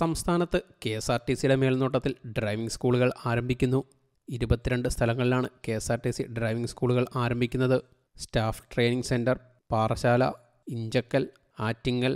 സംസ്ഥാനത്ത് K S R T സിയുടെ മേൽനോട്ടത്തിൽ ഡ്രൈവിംഗ് സ്കൂളുകൾ ആരംഭിക്കുന്നു ഇരുപത്തിരണ്ട് സ്ഥലങ്ങളിലാണ് K S R T C driving സ്കൂളുകൾ ആരംഭിക്കുന്നത് staff training centre Parassala Inchakkal Attingal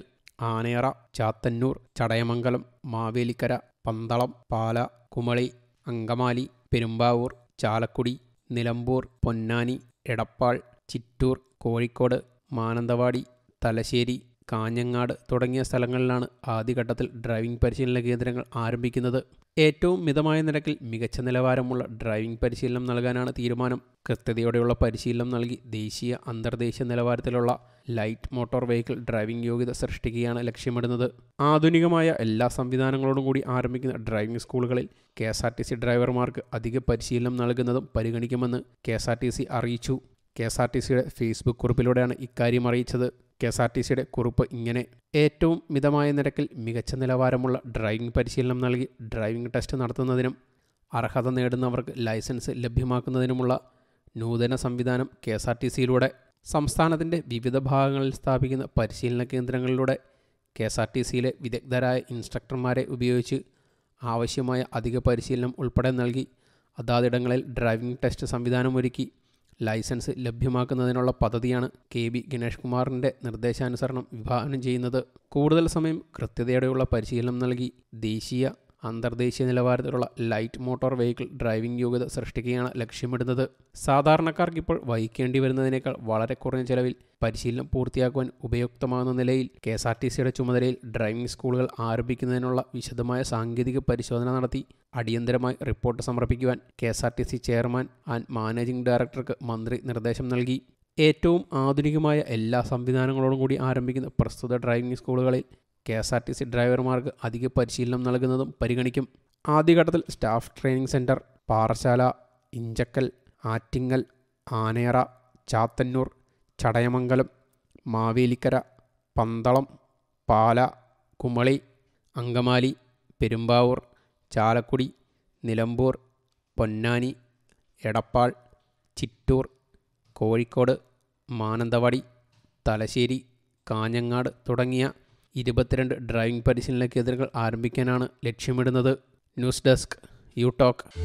Anayara Chathannur Chadayamangalam Mavelikkara Pandalam Pala Kumily Angamaly Perumbavoor Chalakudy Nilambur Ponnani Edappal Chittur Kozhikode Mananthavady Thalassery Kanhangad തുടങ്ങിയ സ്ഥലങ്ങളിലാണ് ആദ്യഘട്ടത്തിൽ ഡ്രൈവിംഗ് പരിശീലന കേന്ദ്രങ്ങൾ ആരംഭിക്കുന്നത് ഏറ്റവും മിതമായ നിരക്കിൽ മികച്ച നിലവാരമുള്ള ഡ്രൈവിംഗ് പരിശീലനം നൽകാനാണ് തീരുമാനം കൃത്യതയോടെയുള്ള പരിശീലനം നൽകി ദേശീയ അന്തർദേശീയ നിലവാരത്തിലുള്ള ലൈറ്റ് മോട്ടോർ വെഹിക്കിൾ ഡ്രൈവിംഗ് യോഗ്യത സൃഷ്ടിക്കുകയാണ് ലക്ഷ്യമിടുന്നത് ആധുനികമായ എല്ലാ സംവിധാനങ്ങളോടും കൂടി ആരംഭിക്കുന്ന ഡ്രൈവിംഗ് സ്കൂളുകളിൽ K S R T C ഡ്രൈവർമാർക്ക് അധിക പരിശീലനം നൽകുന്നതും പരിഗണിക്കുമെന്ന് K S R T C അറിയിച്ചു കെ എസ് ആർ ടി സിയുടെ ഫേസ്ബുക്ക് കുറിപ്പിലൂടെയാണ് ഇക്കാര്യം അറിയിച്ചത് കെ എസ് ആർ ടി സിയുടെ കുറിപ്പ് ഇങ്ങനെ ഏറ്റവും മിതമായ നിരക്കിൽ മികച്ച നിലവാരമുള്ള ഡ്രൈവിംഗ് പരിശീലനം നൽകി ഡ്രൈവിംഗ് ടെസ്റ്റ് നടത്തുന്നതിനും അർഹത നേടുന്നവർക്ക് ലൈസൻസ് ലഭ്യമാക്കുന്നതിനുമുള്ള നൂതന സംവിധാനം കെ എസ് ആർ ടി സിയിലൂടെ സംസ്ഥാനത്തിൻ്റെ വിവിധ ഭാഗങ്ങളിൽ സ്ഥാപിക്കുന്ന പരിശീലന കേന്ദ്രങ്ങളിലൂടെ കെ എസ് ആർ ടി സിയിലെ വിദഗ്ധരായ ഇൻസ്ട്രക്ടർമാരെ ഉപയോഗിച്ച് ആവശ്യമായ അധിക പരിശീലനം ഉൾപ്പെടെ നൽകി അതാതിടങ്ങളിൽ ഡ്രൈവിംഗ് ടെസ്റ്റ് സംവിധാനം ഒരുക്കി ലൈസൻസ് ലഭ്യമാക്കുന്നതിനുള്ള പദ്ധതിയാണ് കെ ബി ഗണേഷ് കുമാറിൻ്റെ നിർദ്ദേശാനുസരണം വിഭാവനം ചെയ്യുന്നത് കൂടുതൽ സമയം കൃത്യതയോടെയുള്ള പരിശീലനം നൽകി ദേശീയ അന്തർദേശീയ നിലവാരത്തിലുള്ള ലൈറ്റ് മോട്ടോർ വെഹിക്കിൾ ഡ്രൈവിംഗ് യോഗ്യത സൃഷ്ടിക്കുകയാണ് ലക്ഷ്യമിടുന്നത് സാധാരണക്കാർക്ക് ഇപ്പോൾ വഹിക്കേണ്ടി വരുന്നതിനേക്കാൾ വളരെ കുറഞ്ഞ ചെലവിൽ പരിശീലനം പൂർത്തിയാക്കുവാൻ ഉപയുക്തമാകുന്ന നിലയിൽ കെ എസ് ആർ ടി സിയുടെ ചുമതലയിൽ ഡ്രൈവിംഗ് സ്കൂളുകൾ ആരംഭിക്കുന്നതിനുള്ള വിശദമായ സാങ്കേതിക പരിശോധന നടത്തി അടിയന്തരമായി റിപ്പോർട്ട് സമർപ്പിക്കുവാൻ K S R T C chairman and managing ഡയറക്ടർക്ക് മന്ത്രി നിർദ്ദേശം നൽകി ഏറ്റവും ആധുനികമായ എല്ലാ സംവിധാനങ്ങളോടും കൂടി ആരംഭിക്കുന്ന പ്രസ്തുത ഡ്രൈവിംഗ് സ്കൂളുകളിൽ K S R T C ഡ്രൈവർമാർക്ക് അധിക പരിശീലനം നൽകുന്നതും പരിഗണിക്കും ആദ്യഘട്ടത്തിൽ staff training centre Parassala Inchakkal Attingal Anayara Chathannur Chadayamangalam Mavelikkara Pandalam Pala Kumily Angamaly Perumbavoor Chalakudy Nilambur Ponnani Edappal Chittur Kozhikode Mananthavady Thalassery Kanhangad തുടങ്ങിയ ഇരുപത്തിരണ്ട് ഡ്രൈവിംഗ് പരിശീലന കേന്ദ്രങ്ങൾ ആരംഭിക്കാനാണ് ലക്ഷ്യമിടുന്നത് ന്യൂസ് ഡെസ്ക് യു ടോക്ക്